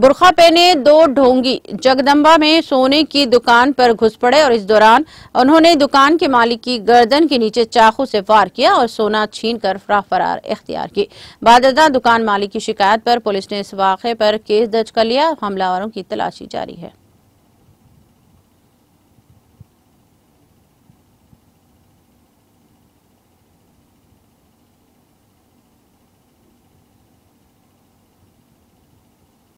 बुरखा पहने दो ढोंगी जगदम्बा में सोने की दुकान पर घुस पड़े और इस दौरान उन्होंने दुकान के मालिक की गर्दन के नीचे चाकू से वार किया और सोना छीनकर फरार इख्तियार की बाददा दुकान मालिक की शिकायत पर पुलिस ने इस वाक़े पर केस दर्ज कर लिया हमलावरों की तलाशी जारी है